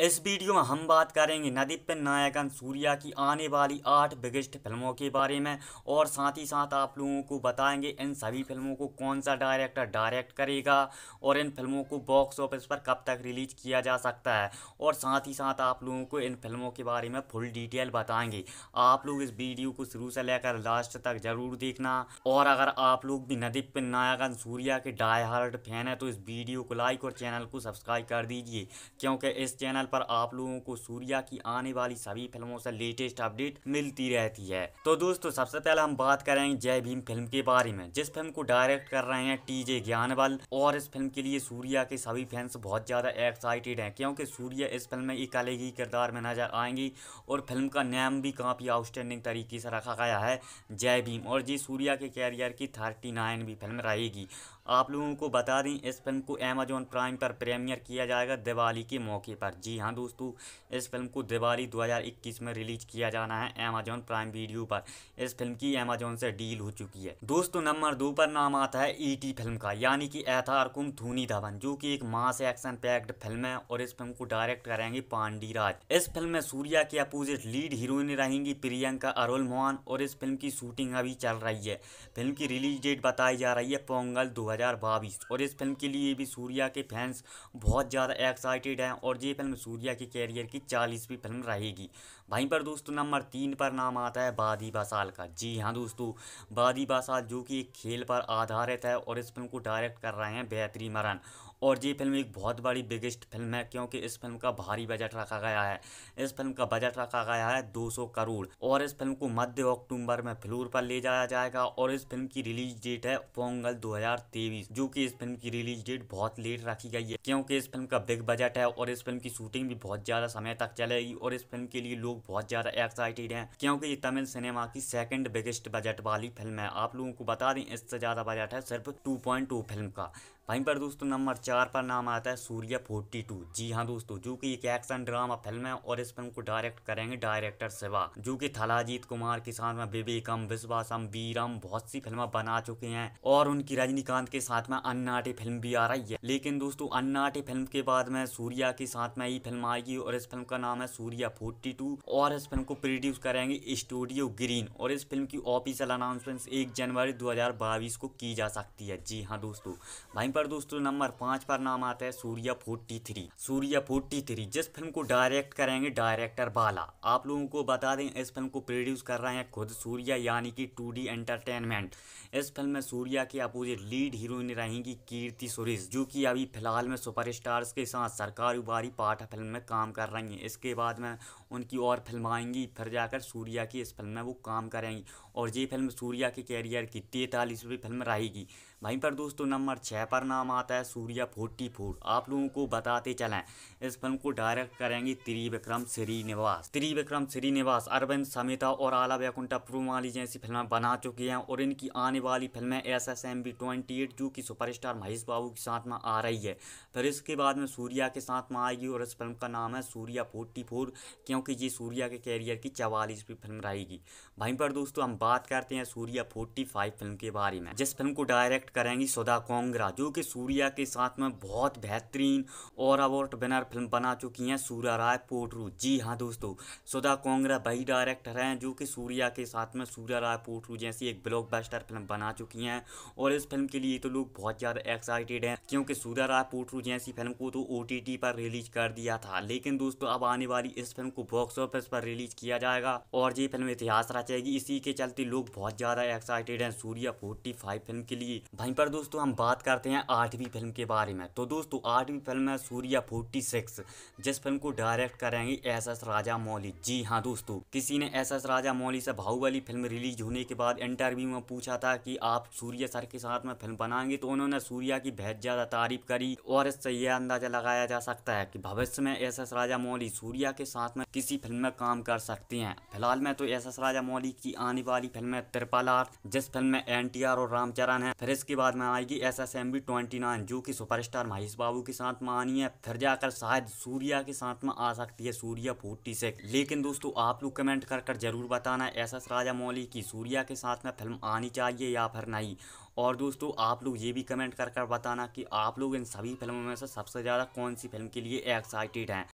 इस वीडियो में हम बात करेंगे नदीप नायकन सूर्या की आने वाली आठ बिगेस्ट फिल्मों के बारे में और साथ ही साथ आप लोगों को बताएंगे इन सभी फिल्मों को कौन सा डायरेक्टर डायरेक्ट करेगा और इन फिल्मों को बॉक्स ऑफिस पर कब तक रिलीज किया जा सकता है और साथ ही साथ आप लोगों को इन फिल्मों के बारे में फुल डिटेल बताएंगे आप लोग इस वीडियो को शुरू से लेकर लास्ट तक जरूर देखना और अगर आप लोग भी नदीप नायकन सूर्या के डाई हार्ट फैन है तो इस वीडियो को लाइक और चैनल को सब्सक्राइब कर दीजिए क्योंकि इस चैनल चैनल पर आप लोगों को सूर्या की आने वाली सभी फिल्मों से लेटेस्ट अपडेट मिलती रहती है तो दोस्तों सबसे पहले हम बात करेंगे जय भीम फिल्म के बारे में जिस फिल्म को डायरेक्ट कर रहे हैं टीजे ज्ञानवाल और इस फिल्म के लिए सूर्या के सभी फैंस बहुत ज्यादा एक्साइटेड हैं क्योंकि सूर्या इस फिल्म में एक अलग ही किरदार में नजर आएंगी और फिल्म का नाम भी काफी आउटस्टैंडिंग तरीके से रखा गया है जय भीम और जी सूर्या के कैरियर की थर्टी भी फिल्म रहेगी आप लोगों को बता दें इस फिल्म को अमेजोन प्राइम पर प्रीमियर किया जाएगा दिवाली के मौके पर जी हाँ दोस्तों इस फिल्म को दिवाली 2021 में रिलीज किया जाना है अमेजोन प्राइम वीडियो पर इस फिल्म की अमेजोन से डील हो चुकी है दोस्तों नंबर दो पर नाम आता है ईटी e फिल्म का यानी कि एथार कुम धूनी धवन जो की एक मास एक्शन पैक्ड फिल्म है और इस फिल्म को डायरेक्ट करेंगे पांडी राज इस फिल्म में सूर्या के अपोजिट लीड हीरोइन रहेंगी प्रियंका अरुल मोहन और इस फिल्म की शूटिंग अभी चल रही है फिल्म की रिलीज डेट बताई जा रही है पोंगल दो 2022 और इस फिल्म के लिए भी सूर्या के फैंस बहुत ज़्यादा एक्साइटेड हैं और ये फिल्म सूर्या के कैरियर की चालीसवीं फिल्म रहेगी वहीं पर दोस्तों नंबर तीन पर नाम आता है बादी बासाल का जी हाँ दोस्तों बादी बासाल जो कि एक खेल पर आधारित है और इस फिल्म को डायरेक्ट कर रहे हैं बेहतरी मरन और ये फिल्म एक बहुत बड़ी बिगेस्ट फिल्म है क्योंकि इस फिल्म का भारी बजट रखा गया है इस फिल्म का बजट रखा गया है 200 करोड़ और इस फिल्म को मध्य अक्टूबर में फ्लोर पर ले जाया जाएगा और इस फिल्म की रिलीज डेट है पोंगल 2023 जो कि इस फिल्म की रिलीज डेट बहुत लेट रखी गई है क्योंकि इस फिल्म का बिग बजट है और इस फिल्म की शूटिंग भी बहुत ज्यादा समय तक चलेगी और इस फिल्म के लिए लोग बहुत ज्यादा एक्साइटेड है क्योंकि ये तमिल सिनेमा की सेकेंड बिगेस्ट बजट वाली फिल्म है आप लोगों को बता दें इससे ज्यादा बजट है सिर्फ टू फिल्म का वहीं पर दोस्तों नंबर चार पर नाम आता है सूर्य फोर्टी टू जी हाँ दोस्तों जो कि एक एक्शन ड्रामा फिल्म है और इस फिल्म को डायरेक्ट करेंगे डायरेक्टर शिवा जो कि थलाजीत कुमार के साथ में विवेकम विश्वासम वीरम बहुत सी फिल्म बना चुके हैं और उनकी रजनीकांत के साथ में अन्नाटी फिल्म भी आ रही है लेकिन दोस्तों अन्नाटी फिल्म के बाद में सूर्या के साथ में ही फिल्म आएगी और इस फिल्म का नाम है सूर्या फोर्टी टू और इस फिल्म को प्रोड्यूस करेंगे स्टूडियो ग्रीन और इस फिल्म की ऑफिशियल अनाउंसमेंट एक जनवरी दो को की जा सकती है जी हाँ दोस्तों वहीं पर दोस्तों नंबर पांच पर नाम आता है Suriya forty three Suriya forty three जिस फिल्म को डायरेक्ट करेंगे डायरेक्टर बाला आप लोगों को बता दें इस फिल्म को प्रोड्यूस कर रहे हैं खुद सूर्य यानी कि टू डी एंटरटेनमेंट इस फिल्म में सूर्या के अपोजिट लीड हीरोइन रहेंगी कीर्ति सुरेश जो कि अभी फिलहाल में सुपर के साथ सरकारी उबारी पाठ फिल्म में काम कर रही हैं इसके बाद में उनकी और फिल्म आएंगी फिर जाकर सूर्या की इस फिल्म में वो काम करेंगी और ये फिल्म सूर्या के कैरियर की तैतालीसवीं फिल्म रहेगी वहीं पर दोस्तों नंबर छः पर नाम आता है सूर्या फोर्टी फोर आप लोगों को बताते चलें इस फिल्म को डायरेक्ट करेंगे त्रिविक्रम श्रीनिवास त्रिविक्रम श्रीनिवास अरविंद समेता और आला वैकुंठा पुरुमाली जैसी फिल्में बना चुकी हैं और इनकी आने वाली फिल्में S S M B twenty eight जो कि सुपरस्टार महेश बाबू के साथ में आ रही है फिर इसके बाद में सूर्या के साथ में आएगी और इस फिल्म का नाम है सूर्या फोर्टी फोर क्योंकि ये सूर्या के कैरियर की चवालीसवीं फिल्म रहेगी वहीं पर दोस्तों हम बात करते हैं सूर्या 45 फिल्म के बारे में जिस फिल्म को डायरेक्ट करेंगी सुधा कोंगरा जो कि सूर्या के साथ में बहुत बेहतरीन और अवार्ड विनर फिल्म बना चुकी हैं सूर्या राय पोटरू जी हाँ दोस्तों सुधा कोंगरा वही डायरेक्टर हैं जो कि सूर्या के साथ में सूर्या राय पोटरू जैसी एक ब्लॉकबस्टर फिल्म बना चुकी हैं और इस फिल्म के लिए तो लोग बहुत ज़्यादा एक्साइटेड हैं क्योंकि सूर्या राय पोटरू जैसी फिल्म को तो ओ पर रिलीज कर दिया था लेकिन दोस्तों अब आने वाली इस फिल्म को बॉक्स ऑफिस पर रिलीज किया जाएगा और ये फिल्म इतिहास रचेगी इसी के चलते करते लोग बहुत ज़्यादा एक्साइटेड हैं सूर्या फोर्टी फाइव फिल्म के लिए वहीं पर दोस्तों हम बात करते हैं आठवीं फिल्म के बारे में तो दोस्तों आठवीं फिल्म है सूर्या फोर्टी सिक्स जिस फिल्म को डायरेक्ट करेंगे एस एस राजा मौली जी हाँ दोस्तों किसी ने एस एस राजा मौली से बाहुबली फिल्म रिलीज होने के बाद इंटरव्यू में पूछा था की आप सूर्या सर के साथ में फिल्म बनाएंगे तो उन्होंने सूर्या की बेहद ज़्यादा तारीफ करी और इससे यह अंदाजा लगाया जा सकता है की भविष्य में एस एस राजा मौली सूर्या के साथ में किसी फिल्म में काम कर सकते हैं फिलहाल में तो एस एस राजा मौली की आने वाली वाली फिल्म है त्रिपाल आर जिस फिल्म में एन टी आर और रामचरण है फिर इसके बाद में आएगी S S M B twenty nine जो की सुपरस्टार महेश बाबू के साथ में आनी है फिर जाकर शायद सूर्या के साथ में आ सकती है सूर्या फोर्टी सिक्स लेकिन दोस्तों आप लोग कमेंट कर कर जरूर बताना एस एस राजा मौली की सूर्या के साथ में फिल्म आनी चाहिए या फिर नहीं और दोस्तों आप लोग ये भी कमेंट कर कर बताना कि आप लोग इन सभी फिल्मों में से सबसे ज़्यादा कौन सी फिल्म के लिए एक्साइटेड हैं